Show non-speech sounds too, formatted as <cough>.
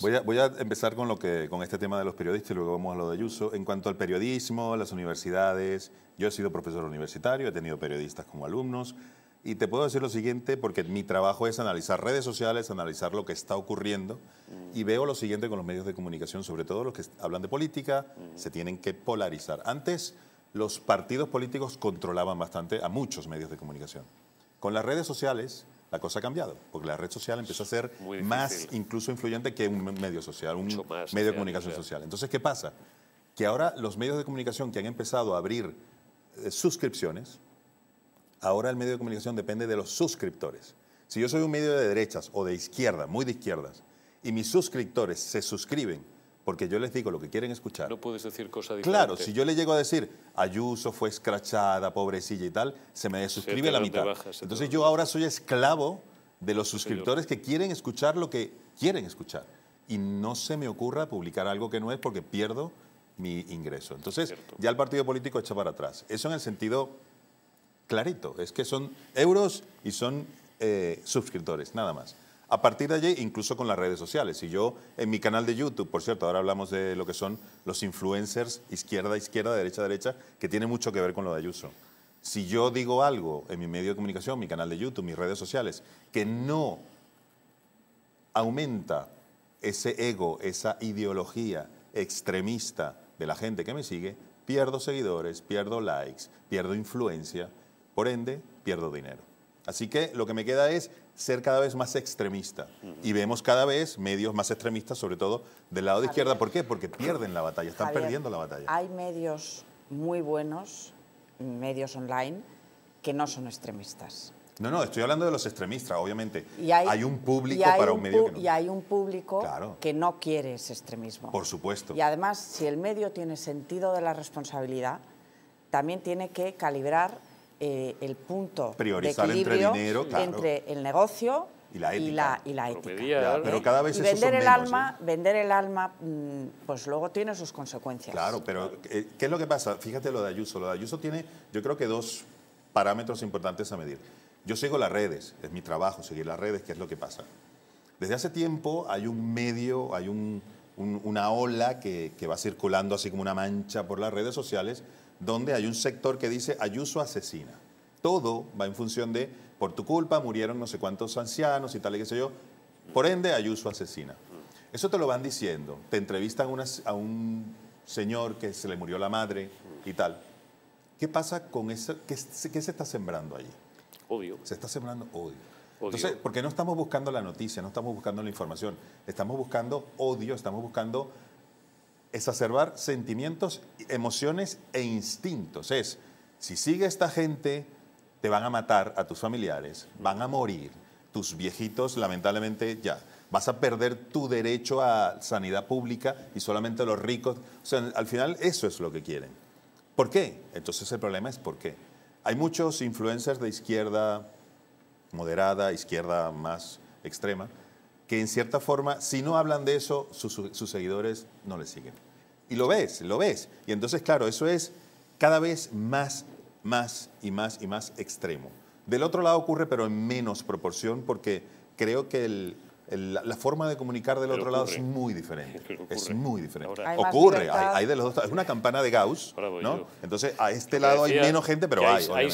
Voy a, empezar con, lo que, con este tema de los periodistas y luego vamos a lo de Ayuso. En cuanto al periodismo, las universidades, yo he sido profesor universitario, he tenido periodistas como alumnos. Y te puedo decir lo siguiente, porque mi trabajo es analizar redes sociales, analizar lo que está ocurriendo, y mm. veo lo siguiente con los medios de comunicación, sobre todo los que hablan de política, mm. se tienen que polarizar. Antes los partidos políticos controlaban bastante a muchos medios de comunicación. Con las redes sociales la cosa ha cambiado, porque la red social empezó a ser más incluso influyente que un medio social, un medio de comunicación social. Entonces, ¿qué pasa? Que ahora los medios de comunicación que han empezado a abrir eh, suscripciones, ahora el medio de comunicación depende de los suscriptores. Si yo soy un medio de derechas o de izquierda, muy de izquierdas, y mis suscriptores se suscriben porque yo les digo lo que quieren escuchar. No puedes decir cosas diferentes. Claro, si yo le llego a decir Ayuso fue escrachada, pobrecilla y tal, se me desuscribe la mitad. Entonces yo ahora soy esclavo de los suscriptores que quieren escuchar lo que quieren escuchar. Y no se me ocurra publicar algo que no es porque pierdo mi ingreso. Entonces ya el partido político echa para atrás. Eso en el sentido clarito, es que son euros y son eh, suscriptores, nada más. A partir de allí, incluso con las redes sociales. Si yo en mi canal de YouTube, por cierto, ahora hablamos de lo que son los influencers izquierda, izquierda, derecha, derecha, que tiene mucho que ver con lo de Ayuso. Si yo digo algo en mi medio de comunicación, mi canal de YouTube, mis redes sociales, que no aumenta ese ego, esa ideología extremista de la gente que me sigue, pierdo seguidores, pierdo likes, pierdo influencia, por ende, pierdo dinero. Así que lo que me queda es ser cada vez más extremista. Y vemos cada vez medios más extremistas, sobre todo del lado de izquierda. ¿Por qué? Porque pierden la batalla, están perdiendo la batalla. Hay medios muy buenos, medios online, que no son extremistas. No, no, estoy hablando de los extremistas, obviamente. Y hay, un público para un, medio que no. Y hay un público claro. que no quiere ese extremismo. Por supuesto. Y además, si el medio tiene sentido de la responsabilidad, también tiene que calibrar eh, el punto de equilibrio entre, dinero, claro. entre el negocio y la ética. Y ¿eh? pero cada vez ¿eh? vender, el alma, vender el alma, pues luego tiene sus consecuencias. Claro, pero ¿qué es lo que pasa? Fíjate lo de Ayuso. Lo de Ayuso tiene, yo creo que dos parámetros importantes a medir. Yo sigo las redes, es mi trabajo seguir las redes, ¿qué es lo que pasa? Desde hace tiempo hay un medio, hay un una ola que, va circulando así como una mancha por las redes sociales, donde hay un sector que dice Ayuso asesina. Todo va en función de, por tu culpa murieron no sé cuántos ancianos y tal y qué sé yo, por ende Ayuso asesina. Eso te lo van diciendo, te entrevistan a un señor que se le murió la madre y tal. ¿Qué pasa con eso? ¿Qué, se está sembrando allí? Odio. Se está sembrando odio. Entonces, porque no estamos buscando la noticia, no estamos buscando la información, estamos buscando odio, estamos buscando exacerbar sentimientos, emociones e instintos. Es, si sigue esta gente, te van a matar a tus familiares, van a morir, tus viejitos lamentablemente ya, vas a perder tu derecho a sanidad pública y solamente los ricos. O sea, al final eso es lo que quieren. ¿Por qué? Entonces el problema es por qué. Hay muchos influencers de izquierda, moderada, izquierda más extrema, que en cierta forma, si no hablan de eso, sus, seguidores no les siguen. Y lo ves, lo ves. Y entonces, claro, eso es cada vez más, más y más y más extremo. Del otro lado ocurre, pero en menos proporción, porque creo que la forma de comunicar del otro lado es muy diferente. <laughs> Es muy diferente. ocurre, hay, de los dos. Es una campana de Gauss, ¿no? Entonces, a este lado hay menos gente, pero hay.